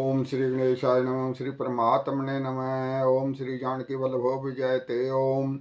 ओम श्री गणेशाय नम श्री परमात्मने नमः ओम श्री जानकी वल्लभो विजय ओम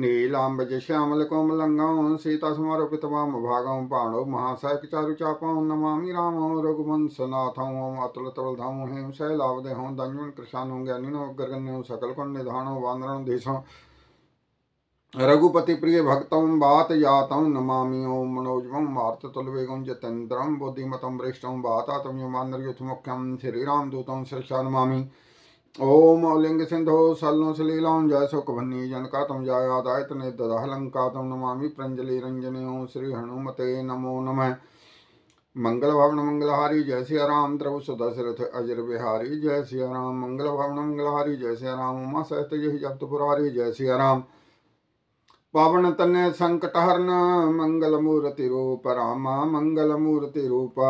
नीलांबज श्यामल कोमलंगं सीतास्मरोपितवाम भागं पाणो महासायक चारु चापां नमामि राम रघुवंश सनाथं ओम अतुल तवलधां हेम शैलावदेहों दंजन कृशानों ज्ञानिनो गर्गण्यों सकल कण निधानो वानरों देशों रघुपति प्रिय भक्तं वातयातं नमामि ॐ मनोजमं वार्ततुलवेगं जतेन्द्रं बुद्धिमतं वृष्टं वातातं यमान्द्रयुथमुख्यं श्रीरामदूतं श्रीक्षा नमामि ॐ औलिङ्गसिन्धो सल्लो सलीलां जय सुखभन्नी जनकातं जायादायतने ददाहलङ्कातं नमामि प्रञ्जलिरञ्जने ॐ श्रीहनुमते नमो नमः मंगल भवन मंगलहारी जय श्री राम द्रव सुदशरथ अजर बिहारी जय सिया राम मंगल भवन मंगलहारी जय सिया राम उमा सहित यही जब्त पुरारी जय सिया राम पवन तन संकटहरण मंगलमूर्तिरूप रामा मंगलमूर्तिरूप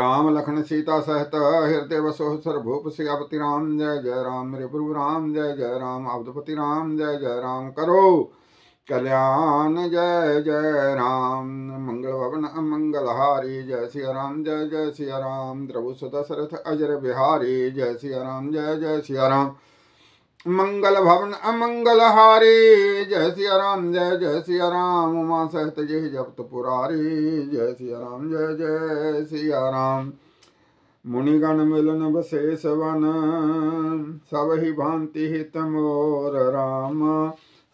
राम लखन सीता सहत हृदय वसो सर्वभूप सियापति राम जय जय राम रिभु राम जय जय राम अवधपति राम जय जय राम करो कल्याण जय जय राम मंगल भवन मंगलहारी जय सिया राम जय जय सिया राम द्रभु सदशरथ अजर बिहारी जय सिया राम जय जय सिया राम मंगल भवन अमंगल हारे जय सिया राम जय जय सिया राम उमा सहित जय जपत पुरारी जय सिया राम जय जय सिया राम मुनिगण मिलन बसेस वन सब ही भांति हित मोर राम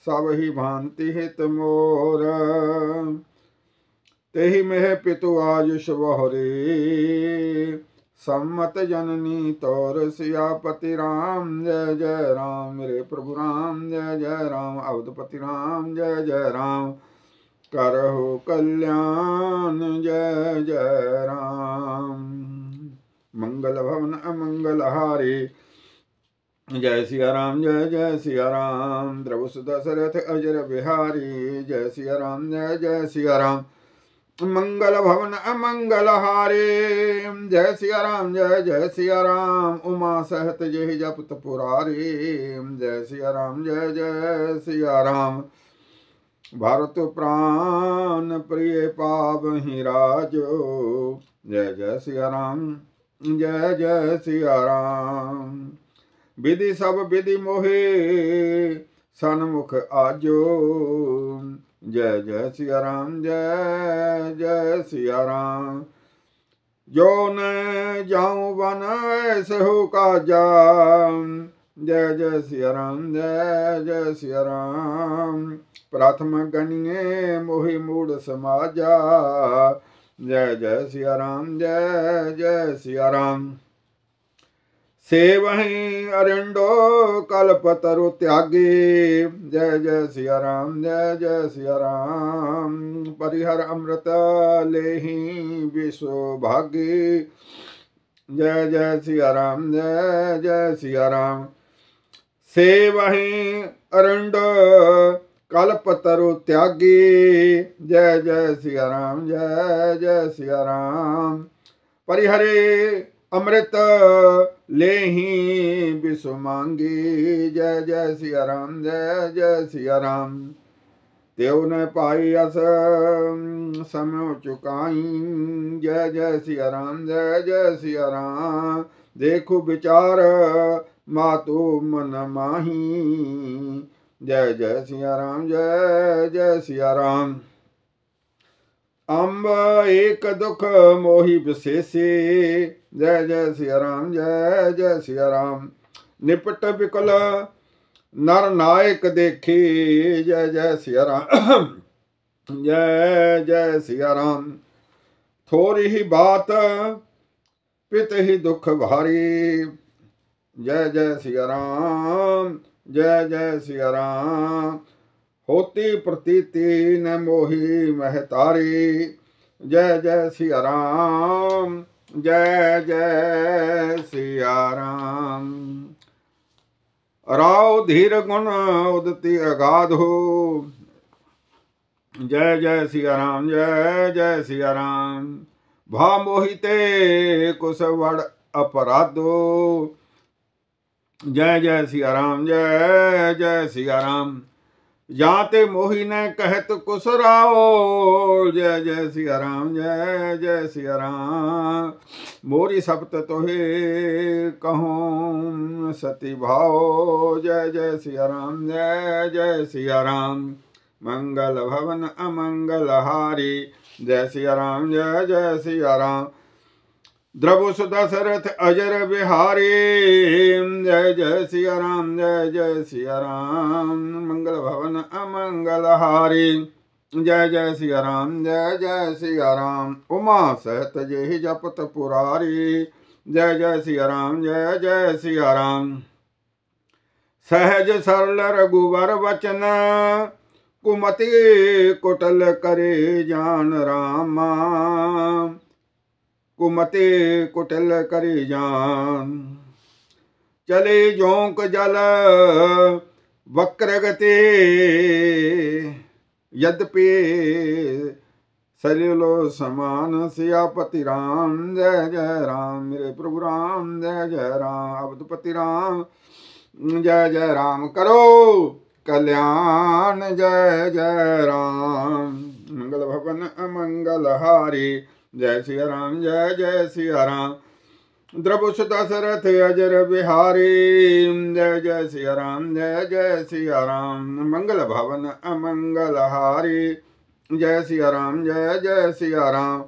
सब ही भांति हित मोर तेहि मेह पितु आयुष बहरे सम्मत जननी तौर सियापति राम जय जय राम मेरे प्रभु राम जय जय राम अवधपति राम जय जय राम करहो कल्याण जय जय राम मंगल भवन अमंगल हारे जय सिया राम जय जय सिया राम द्रवसु सुदशरथ अजर बिहारी जय सिया राम जय जय सिया राम मंगल भवन अमंगल हारे जय सिया राम जय जय सिया राम उमा सहत जय जप तपुरारे जय सिया राम जय जय सिया राम भरत प्राण प्रिय पाप ही राजो जय जय सिया राम जय जय सिया राम विधि सब विधि मोहे सनमुख आजो ਜੈ ਜੈ ਸਿਆ ਰਾਮ ਜੈ ਜੈ ਸਿਆ ਰਾਮ ਜੋ ਨ ਜਾਉ ਬਨ ਐਸਹੁ ਕਾਜਾ ਜੈ ਜੈ ਸਿਆ ਰਾਮ ਜੈ ਜੈ ਸਿਆ ਰਾਮ ਪ੍ਰਥਮ ਗਣੀਏ ਮੋਹਿ ਮੂੜ ਸਮਾਜਾ ਜੈ ਜੈ ਸਿਆ ਰਾਮ ਜੈ ਜੈ ਸਿਆ ਰਾਮ सेवहीं अरिंडो कल्पतरु त्यागे जय जय सिया राम जय जय सिया राम परिहर अमृत लेही विश्व भागी जय जय सिया राम जय जय सिया राम सेवहीं अरिंड कल्पतरु त्यागी जय जय सिया राम जय जय सिया राम परिहरे ਅੰਮ੍ਰਿਤ ਲੇਹੀ ਬਿਸੁ ਮੰਗੀ ਜੈ ਜੈ ਸਿਆ ਆਰਾਮ ਜੈ ਜੈ ਸਿਆ ਰਾਮ ਤੇਉ ਨੇ ਪਾਈ ਅਸ ਸਮੋ ਚੁਕਾਈ ਜੈ ਜੈ ਸਿਆ ਆਰਾਮ ਜੈ ਜੈ ਸਿਆ ਆਰਾਮ ਦੇਖੋ ਵਿਚਾਰ ਮਾਤੂ ਮਨ ਮਾਹੀ ਜੈ ਜੈ ਸਿਆ ਆਰਾਮ ਜੈ ਜੈ ਸਿਆ ਆਰਾਮ ਅੰਬ ਏਕ ਦੁਖ ਮੋਹੀ ਵਿਸੇਸੇ जय जय सिया राम जय जय सिया राम निपट बिकल नर नायक देखी जय जय सिया राम जय जय सिया राम थोड़ी ही बात पित ही दुख भारी जय जय सिया राम जय जय सिया राम होती प्रतीति न मोही महतारी जय जय सिया राम जय जय सिया राम राव धीर गुण उदति अगाधो जय जय सिया राम जय जय सिया राम भा मोहिते कुशवड़ अपराधो जय जय सिया राम जय जय सिया राम जाते मोहिन कहत कुसराओ जय जय सिया राम जय जय सिया राम मोरी सप्त तोहे कहो सती भाओ जय जय सिया राम जय जय सिया राम मंगल भवन अमंगल हारी जय सिया राम जय जय सिया राम द्रभुसुत दशरथ अजर बिहारी जय जय सिया राम जय जय सिया राम मंगल भवन अमंगल हारी जय जय सिया राम जय जय सिया राम उमा सहत जय जपत पुरारी जय जय सिया राम जय जय सिया राम सहज सरल रघुवर वचन कुमति कुटल करे जान रामा कुमते कुटिल करी जान चले जोंक जल वक्र गते यद्यपि सलिलो समान सियापति राम जय जय राम मेरे प्रभु राम जय जय राम अवधपति राम जय जय राम करो कल्याण जय जय राम मंगल भवन मंगल हारी जय सिया राम जय जय सिया राम द्रभुष दशरथ अजर बिहारी जय जय सिया राम जय जय सिया राम मंगल भवन अमंगल हारी जय सिया राम जय जय सिया राम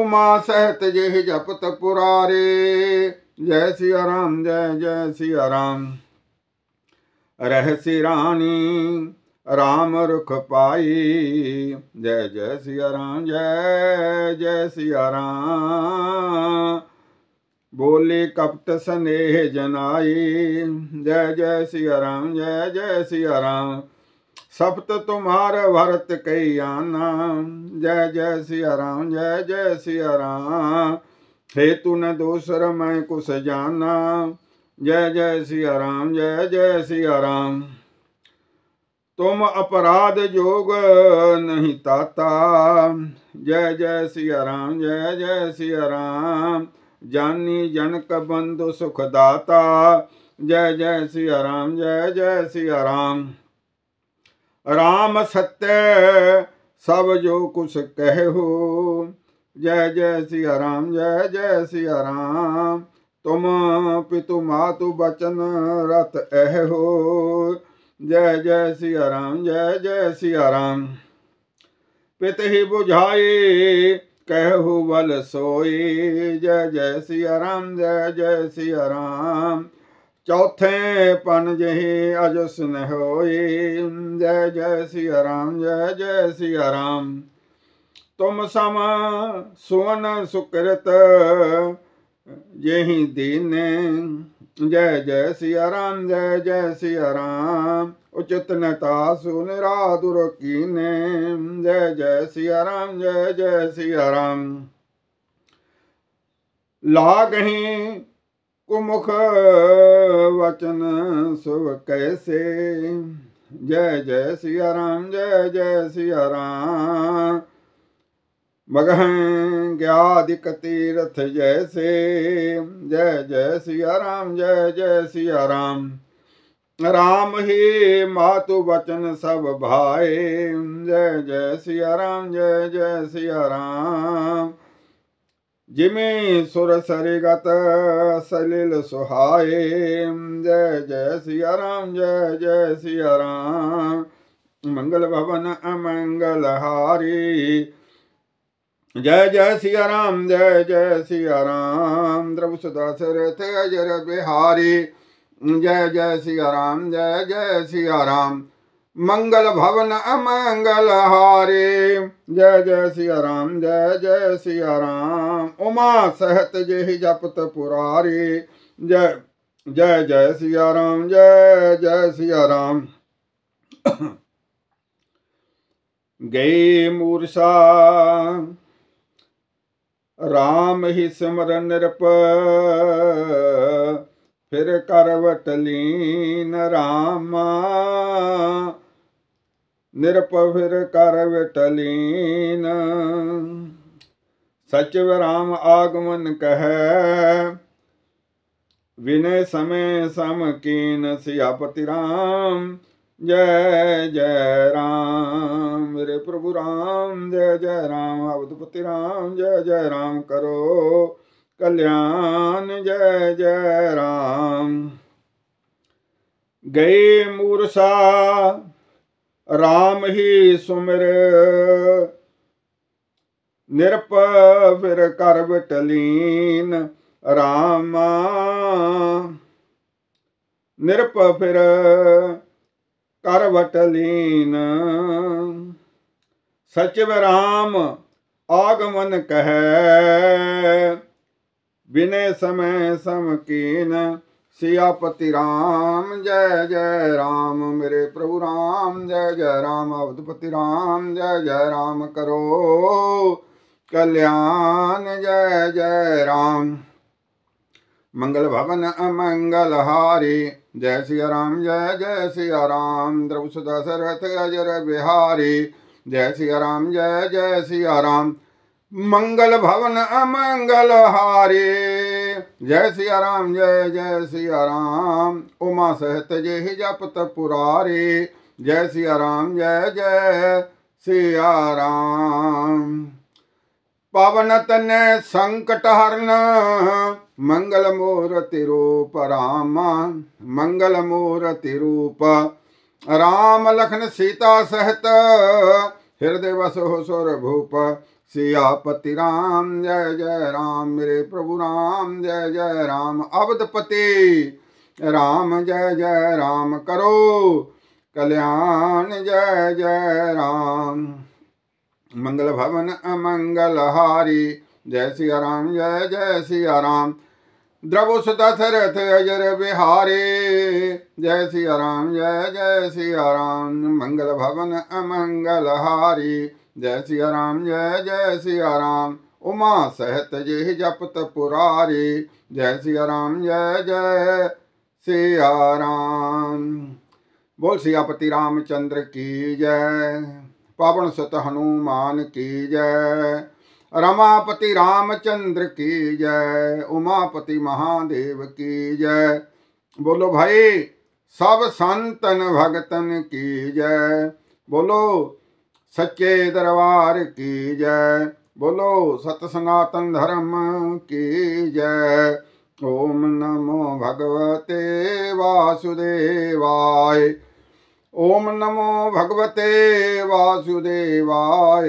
उमा सहत जय जपत पुरारे जय सिया राम जय जय सिया राम रहसी रानी ਰਾਮ ਰੁਖ ਪਾਈ ਜੈ ਜੈ ਸਿਆ ਰਾਮ ਜੈ ਜੈ ਸਿਆ ਰਾਮ ਬੋਲੇ ਕਪਟ ਸਨੇਹ ਜਨਾਈ ਜੈ ਜੈ ਸਿਆ ਰਾਮ ਜੈ ਜੈ ਸਿਆ ਰਾਮ ਸਪਤ ਤੁਮਾਰ ਵਰਤ ਕਈ ਆਨਾ ਜੈ ਜੈ ਸਿਆ ਰਾਮ ਜੈ ਜੈ ਸਿਆ ਰਾਮ ਹੇ ਤੂ ਨ ਦੋਸਰ ਮੈਂ ਕੁਸ ਜਾਣਾ ਜੈ ਜੈ ਸਿਆ ਰਾਮ ਜੈ ਜੈ ਸਿਆ ਰਾਮ तुम अपराध योग नहीं ताता जय जय सिया राम जय जय सिया राम जानी जनक बंधु सुखदाता जय जय सिया राम जय जय सिया राम राम सत्य सब जो कुछ कह हो जय जय सिया राम जय जय सिया राम तुम पितु मातु बचन रत एह हो ਜੈ ਜੈ ਸਿਆ ਰਾਮ ਜੈ ਜੈ ਸਿਆ ਰਾਮ ਪਿਤ ਹੀ 부ਝਾਏ ਕਹਿਉ ਵਲ ਸੋਏ ਜੈ ਜੈ ਸਿਆ ਰਾਮ ਜੈ ਜੈ ਸਿਆ ਰਾਮ ਚੌਥੇ ਪਨ ਜਹੀ ਅਜ ਸੁਨਹ ਹੋਏ ਜੈ ਜੈ ਸਿਆ ਰਾਮ ਜੈ ਜੈ ਸਿਆ ਰਾਮ ਤੁਮ ਸਮ ਸੁਵਨ ਸੁਕਰਤ ਜਹੀ ਦੀਨੇ जय जय सिया राम जय जय सिया राम उचित नता सुन की ने जय जय सिया राम जय जय सिया राम लागही कुमुख वचन सुव कैसे जय जय सिया राम जय जय सिया राम मगह ज्ञादिकतीर्थ जय से जय जय सिया राम जय जय सिया राम राम ही मातु वचन सब भाए जय जय सिया राम जय जय सिया राम जिमें सुर सरिगत सलिल सुहाए जय जय सिया राम जय जय सिया राम मंगल भवन अमंगल हारी जय जय सिया राम जय जय सिया राम द्रभु सदा सरथ जर बिहारी जय जय सिया राम जय जय सिया राम मंगल भवन अमंगल हारे जय जय सिया राम जय जय सिया राम उमा सहत जय जपत पुरारी जय जय जय सिया राम जय जय सिया राम गई मूर्सा ਰਾਮ ਹੀ ਸਿਮਰਨ ਨਿਰਪ ਫਿਰ ਕਰਵਟ ਲੀਨ ਰਾਮਾ ਨਿਰਪ ਫਿਰ ਕਰਵਟ ਲੀਨ ਸਚਿਵ ਰਾਮ ਆਗਮਨ ਕਹੈ ਵਿਨੇ ਸਮੇ ਸਮਕੀਨ ਸਿਆਪਤੀ ਰਾਮ जय जय राम मेरे प्रभु राम जय जय राम अवधपति राम जय जय राम करो कल्याण जय जय राम गए मूर्सा राम ही सुमिर निरप फिर कर बिटलीन रामा निरप फिर करवट सचिव राम आगमन कह विनय समय समकीन सियापति राम जय जय राम मेरे प्रभु राम जय जय राम अवधपति राम जय जय राम करो कल्याण जय जय राम मंगल भवन अमंगल हारे जय श्री राम जय जय श्री राम द्रव सुधा अजर बिहारी जय श्री राम जय जय सिया राम मंगल भवन अमंगल हारे जय श्री राम जय जय श्री राम उमा सहित जय जप तपुरारे जय सिया राम जय जय सिया राम पवन तन संकट हरण मंगलमूर्तिरूप राम मंगलमूर्तिरूप राम लखन सीता सहत हृदय बसो सुर भूप सियापति राम जय जय राम मेरे प्रभु राम जय जय राम अवधपति राम जय जय राम करो कल्याण जय जय राम मंगल भवन अमंगल हारी जय सिया राम जय जय सिया राम द्रवुस दशरथ अजर बिहारे जय सिया राम जय जय सिया राम मंगल भवन अमंगल हारी जय सिया राम जय जय सिया राम उमा सहत जय जपत पुरारी जय सिया राम जय जय सिया राम बोल सियापति रामचंद्र की जय पावन सत हनुमान की जय रमापति रामचंद्र की जय उमापति महादेव की जय बोलो भाई सब संतन भगतन की जय बोलो सच्चे दरबार की जय बोलो सतसनातन धर्म की जय ओम नमो भगवते वासुदेवाय ओम नमो भगवते वासुदेवाय